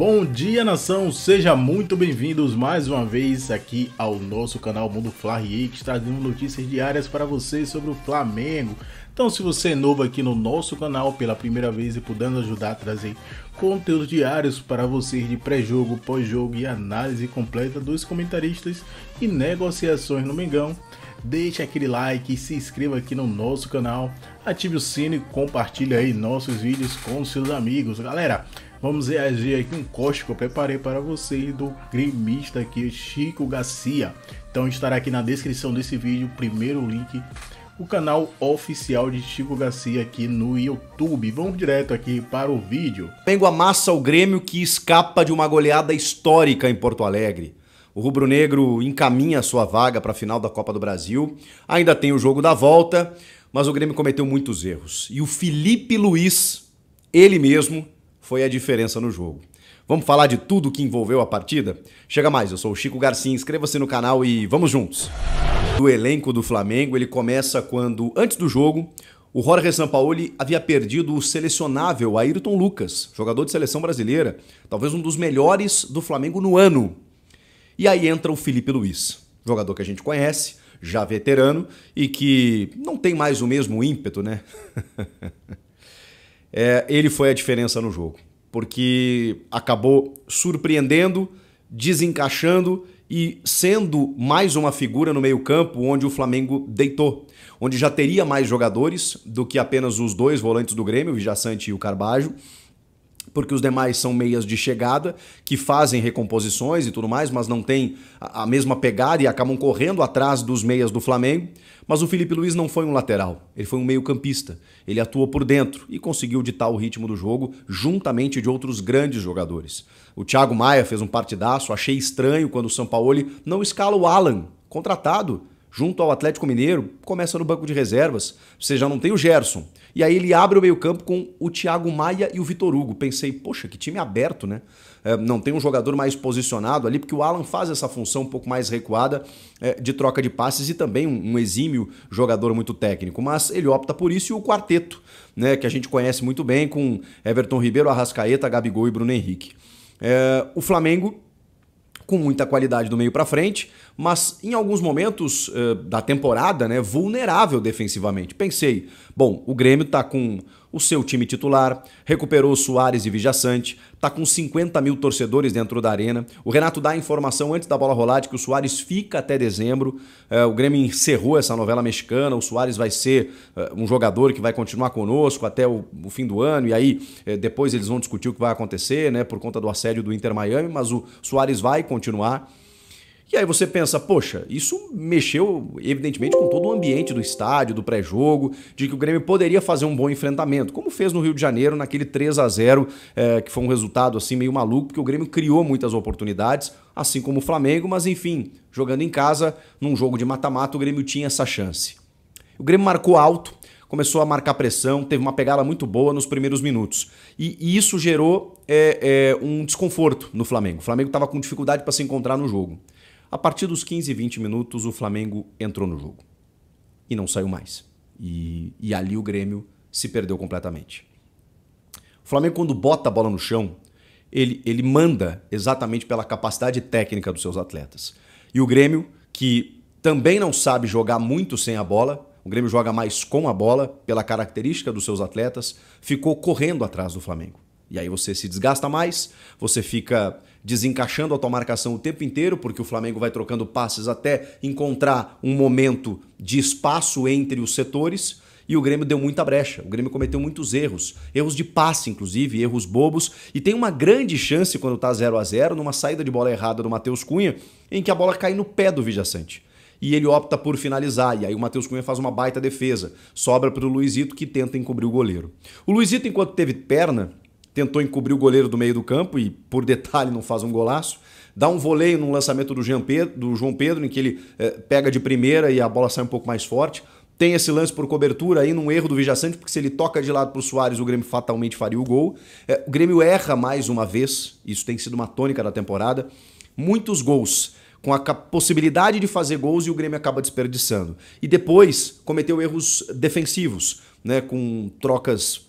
Bom dia, nação! Seja muito bem-vindos mais uma vez aqui ao nosso canal Mundo Flarrier, que trazendo notícias diárias para vocês sobre o Flamengo. Então, se você é novo aqui no nosso canal pela primeira vez e puder nos ajudar a trazer conteúdos diários para vocês de pré-jogo, pós-jogo e análise completa dos comentaristas e negociações no Mengão, deixe aquele like, se inscreva aqui no nosso canal, ative o sino e compartilhe aí nossos vídeos com seus amigos. Galera, Vamos reagir aqui com um corte que eu preparei para vocês do gremista aqui, Chico Garcia. Então estará aqui na descrição desse vídeo, primeiro link, o canal oficial de Chico Garcia aqui no YouTube. Vamos direto aqui para o vídeo. Pengo amassa o Grêmio que escapa de uma goleada histórica em Porto Alegre. O rubro-negro encaminha sua vaga para a final da Copa do Brasil. Ainda tem o jogo da volta, mas o Grêmio cometeu muitos erros. E o Felipe Luiz, ele mesmo, foi a diferença no jogo. Vamos falar de tudo que envolveu a partida? Chega mais, eu sou o Chico Garcia, inscreva-se no canal e vamos juntos! Do elenco do Flamengo, ele começa quando, antes do jogo, o Jorge Sampaoli havia perdido o selecionável Ayrton Lucas, jogador de seleção brasileira, talvez um dos melhores do Flamengo no ano. E aí entra o Felipe Luiz, jogador que a gente conhece, já veterano e que não tem mais o mesmo ímpeto, né? é, ele foi a diferença no jogo, porque acabou surpreendendo, desencaixando e sendo mais uma figura no meio-campo onde o Flamengo deitou, onde já teria mais jogadores do que apenas os dois volantes do Grêmio, o Vijaçante e o Carbajo porque os demais são meias de chegada que fazem recomposições e tudo mais, mas não tem a mesma pegada e acabam correndo atrás dos meias do Flamengo. Mas o Felipe Luiz não foi um lateral, ele foi um meio-campista. Ele atuou por dentro e conseguiu ditar o ritmo do jogo juntamente de outros grandes jogadores. O Thiago Maia fez um partidaço, achei estranho quando o Sampaoli não escala o Alan, contratado junto ao Atlético Mineiro, começa no banco de reservas. Você já não tem o Gerson. E aí ele abre o meio-campo com o Thiago Maia e o Vitor Hugo. Pensei, poxa, que time aberto, né? É, não tem um jogador mais posicionado ali, porque o Alan faz essa função um pouco mais recuada é, de troca de passes e também um, um exímio jogador muito técnico. Mas ele opta por isso e o quarteto, né? Que a gente conhece muito bem, com Everton Ribeiro, Arrascaeta, Gabigol e Bruno Henrique. É, o Flamengo com muita qualidade do meio para frente, mas em alguns momentos uh, da temporada, né, vulnerável defensivamente. Pensei, Bom, o Grêmio está com o seu time titular, recuperou Soares e Vijaçante, está com 50 mil torcedores dentro da arena. O Renato dá a informação antes da bola rolar de que o Soares fica até dezembro. É, o Grêmio encerrou essa novela mexicana, o Soares vai ser é, um jogador que vai continuar conosco até o, fim do ano, e aí é, depois eles vão discutir o que vai acontecer, né? Por conta do assédio do Inter Miami, mas o Soares vai continuar. E aí você pensa, poxa, isso mexeu evidentemente com todo o ambiente do estádio, do pré-jogo, de que o Grêmio poderia fazer um bom enfrentamento, como fez no Rio de Janeiro naquele 3 a 0 é, eh, que foi um resultado assim meio maluco, porque o Grêmio criou muitas oportunidades, assim como o Flamengo, mas enfim, jogando em casa, num jogo de mata-mata, o Grêmio tinha essa chance. O Grêmio marcou alto, começou a marcar pressão, teve uma pegada muito boa nos primeiros minutos. E, isso gerou é, é, um desconforto no Flamengo. O Flamengo estava com dificuldade para se encontrar no jogo. A partir dos 15, 20 minutos, o Flamengo entrou no jogo e não saiu mais. E, e ali o Grêmio se perdeu completamente. O Flamengo, quando bota a bola no chão, ele, ele manda exatamente pela capacidade técnica dos seus atletas. E o Grêmio, que também não sabe jogar muito sem a bola, o Grêmio joga mais com a bola, pela característica dos seus atletas, ficou correndo atrás do Flamengo. E aí você se desgasta mais, você fica desencaixando a tua marcação o tempo inteiro, porque o Flamengo vai trocando passes até encontrar um momento de espaço entre os setores. E o Grêmio deu muita brecha. O Grêmio cometeu muitos erros, erros de passe, inclusive, erros bobos. E tem uma grande chance quando tá 0 a 0 numa saída de bola errada do Matheus Cunha, em que a bola cai no pé do Vijaçante e ele opta por finalizar. E aí o Matheus Cunha faz uma baita defesa. Sobra para o Luizito que tenta encobrir o goleiro. O Luizito, enquanto teve perna, tentou encobrir o goleiro do meio do campo e, por detalhe, não faz um golaço. Dá um voleio no lançamento do, Jean Pedro, do João Pedro, em que ele eh, pega de primeira e a bola sai um pouco mais forte. Tem esse lance por cobertura aí num erro do Vijaçante, porque se ele toca de lado para o Soares, o Grêmio fatalmente faria o gol. Eh, o Grêmio erra mais uma vez, isso tem sido uma tônica da temporada. Muitos gols com a possibilidade de fazer gols e o Grêmio acaba desperdiçando. E depois cometeu erros defensivos, né, com trocas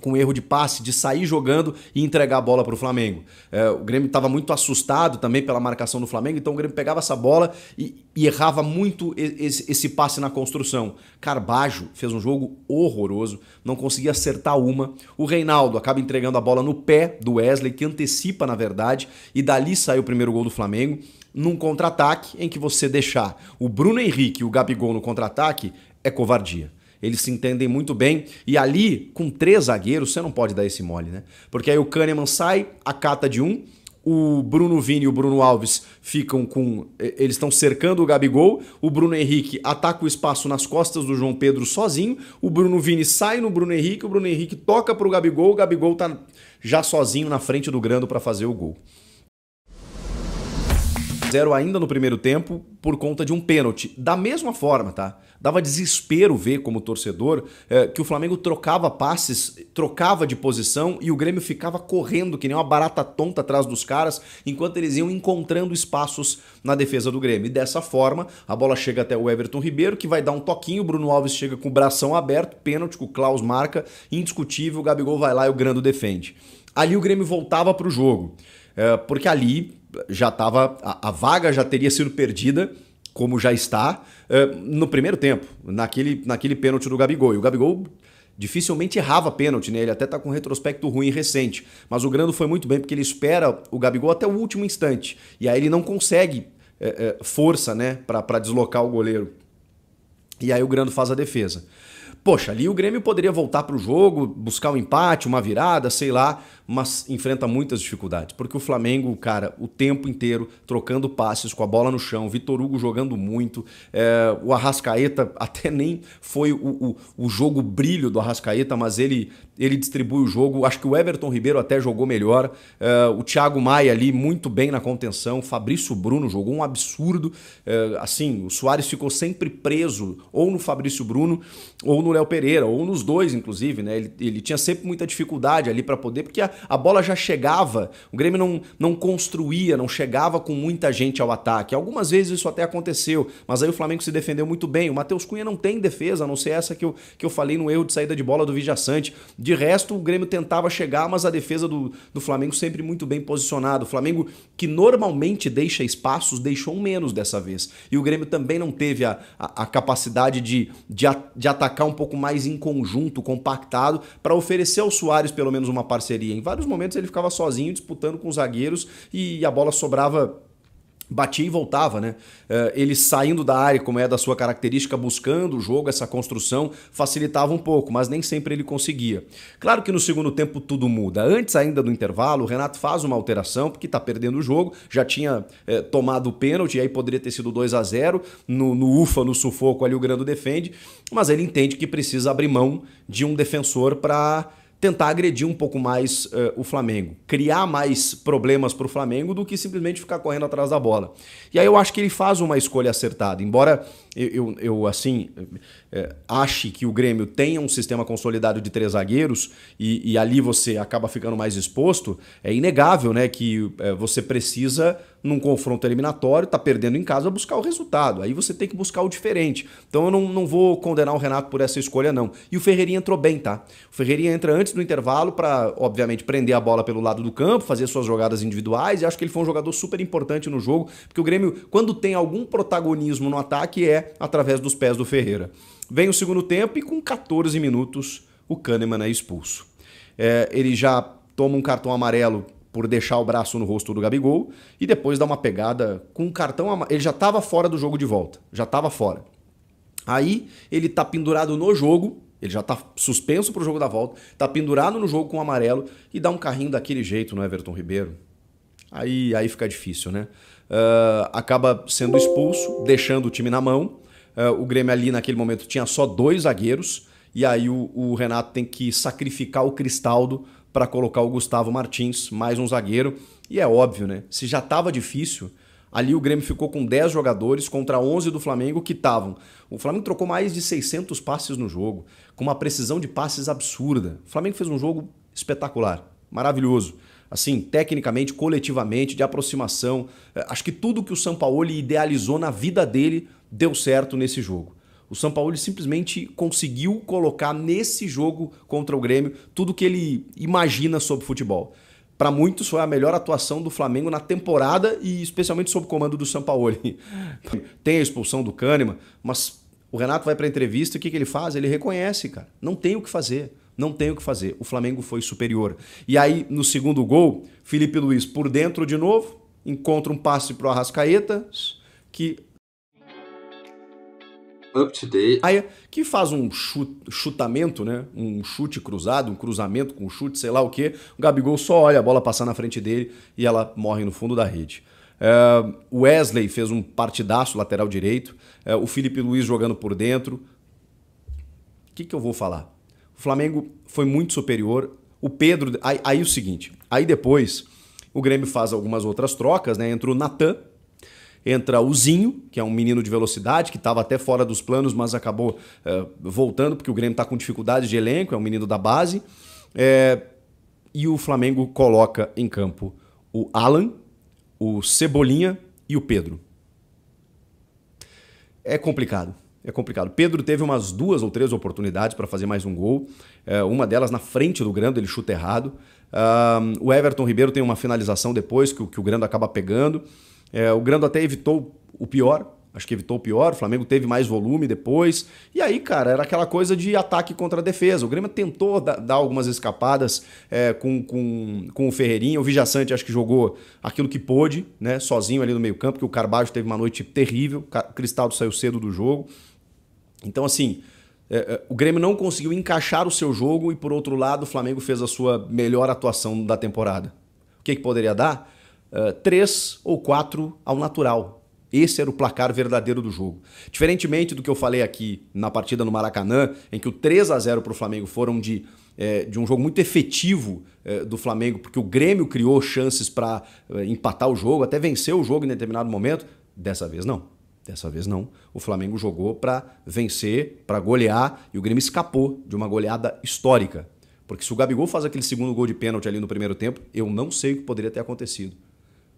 com erro de passe, de sair jogando e entregar a bola para o Flamengo. É, o Grêmio estava muito assustado também pela marcação do Flamengo, então o Grêmio pegava essa bola e, e errava muito esse, esse, passe na construção. Carbajo fez um jogo horroroso, não conseguia acertar uma. O Reinaldo acaba entregando a bola no pé do Wesley, que antecipa na verdade, e dali sai o primeiro gol do Flamengo. Num contra-ataque em que você deixar o Bruno Henrique e o Gabigol no contra-ataque é covardia eles se entendem muito bem. E ali, com três zagueiros, você não pode dar esse mole, né? Porque aí o Kahneman sai, a cata de um, o Bruno Vini e o Bruno Alves ficam com. Eles estão cercando o Gabigol. O Bruno Henrique ataca o espaço nas costas do João Pedro sozinho. O Bruno Vini sai no Bruno Henrique. O Bruno Henrique toca para o Gabigol. O Gabigol tá já sozinho na frente do Grando para fazer o gol. Zero ainda no primeiro tempo por conta de um pênalti. Da mesma forma, tá? Dava desespero ver como torcedor é, que o Flamengo trocava passes, trocava de posição e o Grêmio ficava correndo que nem uma barata tonta atrás dos caras, enquanto eles iam encontrando espaços na defesa do Grêmio. E dessa forma, a bola chega até o Everton Ribeiro, que vai dar um toquinho, o Bruno Alves chega com o bração aberto, pênalti com o Klaus marca, indiscutível, o Gabigol vai lá e o Grando defende. Ali o Grêmio voltava para o jogo, é, porque ali já estava a, a vaga já teria sido perdida como já está, eh, no primeiro tempo, naquele, naquele pênalti do Gabigol. E o Gabigol dificilmente errava pênalti, né? Ele até tá com um retrospecto ruim recente. Mas o Grando foi muito bem, porque ele espera o Gabigol até o último instante. E aí ele não consegue é, é, força, né, para deslocar o goleiro. E aí o Grando faz a defesa. Poxa, ali o Grêmio poderia voltar para o jogo, buscar um empate, uma virada, sei lá, mas enfrenta muitas dificuldades. Porque o Flamengo, cara, o tempo inteiro trocando passes com a bola no chão, Vitor Hugo jogando muito, é, o Arrascaeta até nem foi o, o, o jogo brilho do Arrascaeta, mas ele, ele distribui o jogo. Acho que o Everton Ribeiro até jogou melhor, é, o Thiago Maia ali muito bem na contenção, Fabrício Bruno jogou um absurdo. É, assim, o Soares ficou sempre preso ou no Fabrício Bruno ou no Léo Pereira, ou nos dois, inclusive, né? Ele, ele tinha sempre muita dificuldade ali para poder, porque a, a bola já chegava, o Grêmio não, não construía, não chegava com muita gente ao ataque. Algumas vezes isso até aconteceu, mas aí o Flamengo se defendeu muito bem. O Matheus Cunha não tem defesa, a não ser essa que eu, que eu falei no erro de saída de bola do Vijaçante. De resto, o Grêmio tentava chegar, mas a defesa do, do Flamengo sempre muito bem posicionada. O Flamengo, que normalmente deixa espaços, deixou menos dessa vez. E o Grêmio também não teve a, a, a capacidade de, de, a, de atacar um pouco mais em conjunto, compactado, para oferecer ao Soares pelo menos uma parceria vários momentos ele ficava sozinho disputando com os zagueiros e a bola sobrava batia e voltava, né? Eh, ele saindo da área, como é da sua característica, buscando o jogo, essa construção, facilitava um pouco, mas nem sempre ele conseguia. Claro que no segundo tempo tudo muda. Antes ainda do intervalo, o Renato faz uma alteração, porque tá perdendo o jogo, já tinha é, tomado o pênalti, aí poderia ter sido 2 a 0 no, no ufa, no sufoco ali o Grando defende, mas ele entende que precisa abrir mão de um defensor para tentar agredir um pouco mais uh, o Flamengo, criar mais problemas para o Flamengo do que simplesmente ficar correndo atrás da bola. E aí eu acho que ele faz uma escolha acertada, embora eu, eu, eu assim, é, ache que o Grêmio tenha um sistema consolidado de três zagueiros e, e ali você acaba ficando mais exposto, é inegável né, que é, você precisa, num confronto eliminatório, tá perdendo em casa, buscar o resultado. Aí você tem que buscar o diferente. Então eu não, não vou condenar o Renato por essa escolha, não. E o Ferreirinha entrou bem, tá? O Ferreirinha entra antes do intervalo para, obviamente, prender a bola pelo lado do campo, fazer suas jogadas individuais. E acho que ele foi um jogador super importante no jogo, porque o Grêmio, quando tem algum protagonismo no ataque, é através dos pés do Ferreira. Vem o segundo tempo e com 14 minutos o Kahneman é expulso. É, ele já toma um cartão amarelo por deixar o braço no rosto do Gabigol e depois dá uma pegada com um cartão amarelo. Ele já estava fora do jogo de volta, já estava fora. Aí ele tá pendurado no jogo, ele já tá suspenso para o jogo da volta, tá pendurado no jogo com o amarelo e dá um carrinho daquele jeito no é, Everton Ribeiro. Aí, aí fica difícil, né? Uh, acaba sendo expulso, deixando o time na mão. Ah, o Grêmio ali naquele momento tinha só dois zagueiros, e aí o, o Renato tem que sacrificar o Cristaldo para colocar o Gustavo Martins, mais um zagueiro. E é óbvio, né? Se já estava difícil, ali o Grêmio ficou com 10 jogadores contra 11 do Flamengo que estavam. O Flamengo trocou mais de 600 passes no jogo, com uma precisão de passes absurda. O Flamengo fez um jogo espetacular, maravilhoso assim, tecnicamente, coletivamente, de aproximação. É, acho que tudo que o Sampaoli idealizou na vida dele deu certo nesse jogo. O Sampaoli simplesmente conseguiu colocar nesse jogo contra o Grêmio tudo que ele imagina sobre futebol. Para muitos foi a melhor atuação do Flamengo na temporada e especialmente sob o comando do Sampaoli. Tem a expulsão do Kahneman, mas o Renato vai para a entrevista e o que, que ele faz? Ele reconhece, cara. Não tem o que fazer. Não tem o que fazer. O Flamengo foi superior. E aí, no segundo gol, Felipe Luiz por dentro de novo, encontra um passe pro Arrascaeta, que. Up to date. Que faz um chute, chutamento, né? Um chute cruzado, um cruzamento com chute, sei lá o quê. O Gabigol só olha a bola passar na frente dele e ela morre no fundo da rede. Uh, Wesley fez um partidaço lateral direito. Uh, o Felipe Luiz jogando por dentro. O que, que eu vou falar? O Flamengo foi muito superior. O Pedro. Aí, aí o seguinte. Aí depois o Grêmio faz algumas outras trocas, né? Entra o Natan, entra o Zinho, que é um menino de velocidade, que estava até fora dos planos, mas acabou é, voltando, porque o Grêmio está com dificuldades de elenco, é um menino da base. É, e o Flamengo coloca em campo o Alan, o Cebolinha e o Pedro. É complicado é complicado. Pedro teve umas duas ou três oportunidades para fazer mais um gol. É, uma delas na frente do Grando, ele chuta errado. o Everton Ribeiro tem uma finalização depois que, o Grando acaba pegando. É, o Grando até evitou o pior, acho que evitou o pior. O Flamengo teve mais volume depois. E aí, cara, era aquela coisa de ataque contra defesa. O Grêmio tentou dar algumas escapadas é, com, com, com o Ferreirinha. O Vijaçante acho que jogou aquilo que pôde, né? Sozinho ali no meio-campo, que o Carbajo teve uma noite terrível. O Cristaldo saiu cedo do jogo. Então, assim, é, é, o Grêmio não conseguiu encaixar o seu jogo e, por outro lado, o Flamengo fez a sua melhor atuação da temporada. O que, que poderia dar? Uh, três ou quatro ao natural. Esse era o placar verdadeiro do jogo. Diferentemente do que eu falei aqui na partida no Maracanã, em que o 3 a 0 para o Flamengo foram de, é, de um jogo muito efetivo é, do Flamengo, porque o Grêmio criou chances para é, empatar o jogo, até vencer o jogo em determinado momento. Dessa vez, não. Dessa vez não. O Flamengo jogou para vencer, para golear, e o Grêmio escapou de uma goleada histórica. Porque se o Gabigol faz aquele segundo gol de pênalti ali no primeiro tempo, eu não sei o que poderia ter acontecido.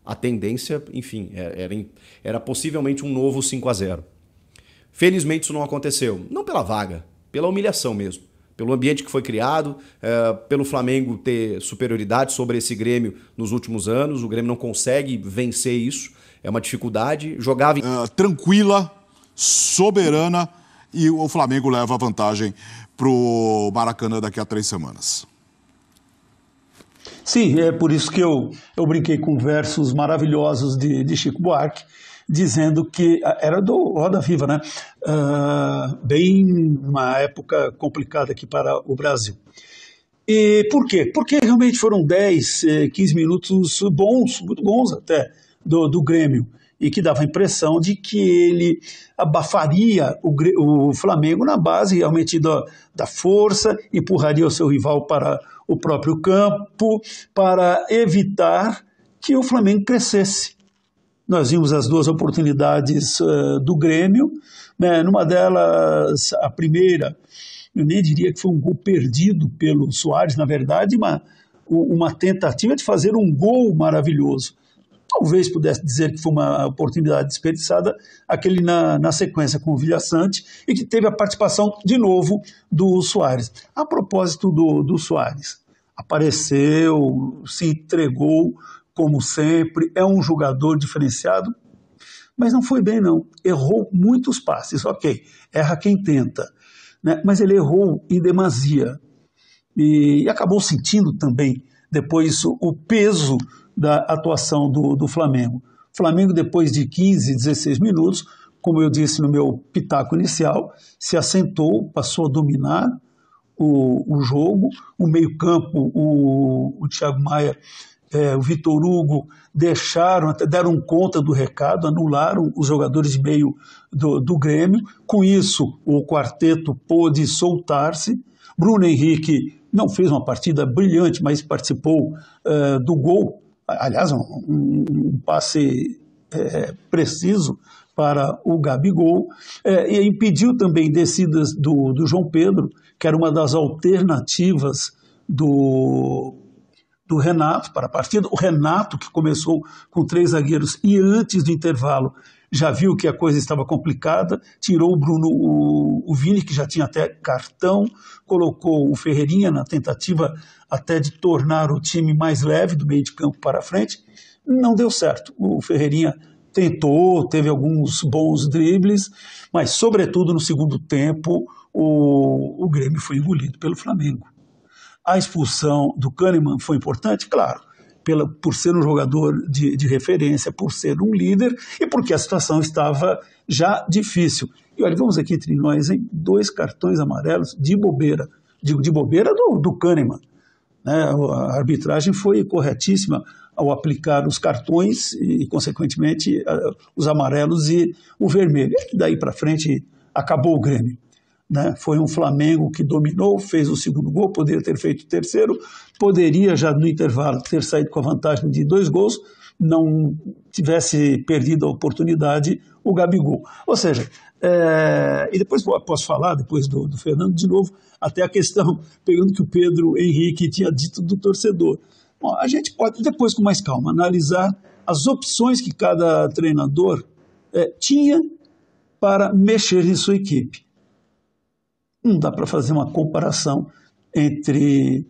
A tendência, enfim, é, era, era possivelmente um novo 5 a 0 Felizmente isso não aconteceu. Não pela vaga, pela humilhação mesmo. Pelo ambiente que foi criado, é, pelo Flamengo ter superioridade sobre esse Grêmio nos últimos anos. O Grêmio não consegue vencer isso é uma dificuldade. Jogava. Uh, tranquila, soberana e o Flamengo leva a vantagem para o Maracanã daqui a três semanas. Sim, é por isso que eu, eu brinquei com versos maravilhosos de, de Chico Buarque, dizendo que ah, era do Roda Viva, né? Uh, bem uma época complicada aqui para o Brasil. E por quê? Porque realmente foram 10, 15 eh, minutos bons, muito bons até, do, do Grêmio e que dava a impressão de que ele abafaria o, o Flamengo na base realmente da, da força, empurraria o seu rival para o próprio campo, para evitar que o Flamengo crescesse. Nós vimos as duas oportunidades uh, do Grêmio, né? numa delas, a primeira, eu nem diria que foi um gol perdido pelo Soares, na verdade, uma, uma tentativa de fazer um gol maravilhoso talvez pudesse dizer que foi uma oportunidade desperdiçada, aquele na, na sequência com o Sante, e que teve a participação de novo do Soares. A propósito do, do Soares, apareceu, se entregou, como sempre, é um jogador diferenciado, mas não foi bem, não. Errou muitos passes, ok, erra quem tenta, né? mas ele errou em demasia e acabou sentindo também depois o peso da atuação do, do Flamengo. O Flamengo, depois de 15, 16 minutos, como eu disse no meu pitaco inicial, se assentou, passou a dominar o, o jogo. O meio-campo, o, o Thiago Maia, é, o Vitor Hugo deixaram, deram conta do recado, anularam os jogadores de meio do, do Grêmio. Com isso, o quarteto pôde soltar-se. Bruno Henrique não fez uma partida brilhante, mas participou é, do gol aliás, um, um passe é, é, preciso para o Gabigol, é, e impediu também descidas do, do João Pedro, que era uma das alternativas do, do Renato para a partida. O Renato, que começou com três zagueiros e antes do intervalo já viu que a coisa estava complicada, tirou o Bruno, o, o Vini, que já tinha até cartão, colocou o Ferreirinha na tentativa até de tornar o time mais leve do meio de campo para frente. Não deu certo. O Ferreirinha tentou, teve alguns bons dribles, mas, sobretudo, no segundo tempo, o, o Grêmio foi engolido pelo Flamengo. A expulsão do Kahneman foi importante? Claro pela, por ser um jogador de, de referência, por ser um líder e porque a situação estava já difícil. E olha, vamos aqui entre nós, hein? dois cartões amarelos de bobeira. Digo, de bobeira do, do Kahneman. Né? A arbitragem foi corretíssima ao aplicar os cartões e, consequentemente, os amarelos e o vermelho. E daí para frente acabou o Grêmio. Né? Foi um Flamengo que dominou, fez o segundo gol, poderia ter feito o terceiro, poderia já no intervalo ter saído com a vantagem de dois gols, não tivesse perdido a oportunidade o Gabigol. Ou seja, é... e depois posso falar, depois do, do Fernando, de novo, até a questão, pegando que o Pedro Henrique tinha dito do torcedor. Bom, a gente pode, depois com mais calma, analisar as opções que cada treinador é, tinha para mexer em sua equipe não dá para fazer uma comparação entre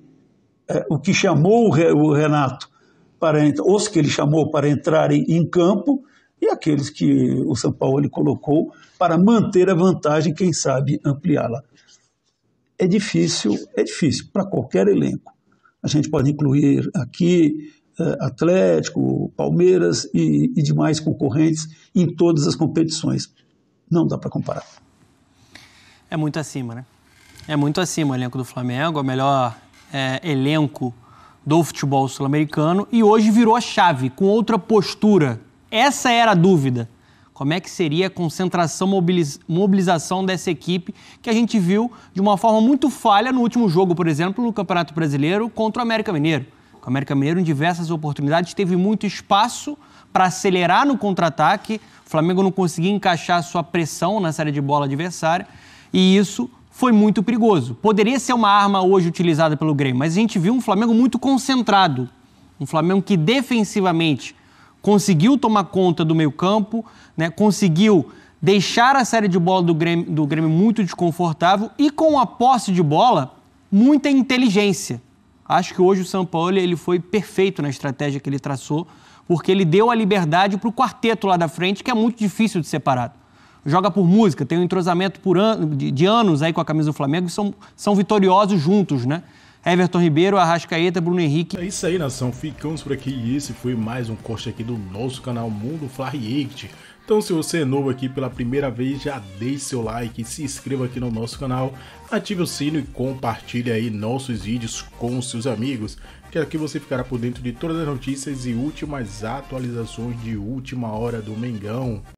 é, o que chamou o Renato para os que ele chamou para entrarem em campo e aqueles que o São Paulo ele colocou para manter a vantagem, quem sabe ampliá-la. É difícil, é difícil para qualquer elenco. A gente pode incluir aqui é, Atlético, Palmeiras e, e demais concorrentes em todas as competições. Não dá para comparar é muito acima, né? É muito acima o elenco do Flamengo, é o melhor é, elenco do futebol sul-americano e hoje virou a chave com outra postura. Essa era a dúvida. Como é que seria a concentração, mobilização dessa equipe que a gente viu de uma forma muito falha no último jogo, por exemplo, no Campeonato Brasileiro contra o América Mineiro. O América Mineiro, em diversas oportunidades, teve muito espaço para acelerar no contra-ataque. O Flamengo não conseguia encaixar sua pressão na série de bola adversária. E isso foi muito perigoso. Poderia ser uma arma hoje utilizada pelo Grêmio, mas a gente viu um Flamengo muito concentrado. Um Flamengo que defensivamente conseguiu tomar conta do meio-campo, né, conseguiu deixar a série de bola do Grêmio, do Grêmio muito desconfortável e com a posse de bola, muita inteligência. Acho que hoje o São Paulo ele foi perfeito na estratégia que ele traçou, porque ele deu a liberdade para o quarteto lá da frente, que é muito difícil de separar joga por música, tem um entrosamento por an de, de, anos aí com a camisa do Flamengo e são, são vitoriosos juntos, né? Everton Ribeiro, Arrascaeta, Bruno Henrique. É isso aí, nação. Ficamos por aqui e esse foi mais um corte aqui do nosso canal Mundo Fly Então, se você é novo aqui pela primeira vez, já deixe seu like, se inscreva aqui no nosso canal, ative o sino e compartilhe aí nossos vídeos com seus amigos, que aqui você ficará por dentro de todas as notícias e últimas atualizações de última hora do Mengão.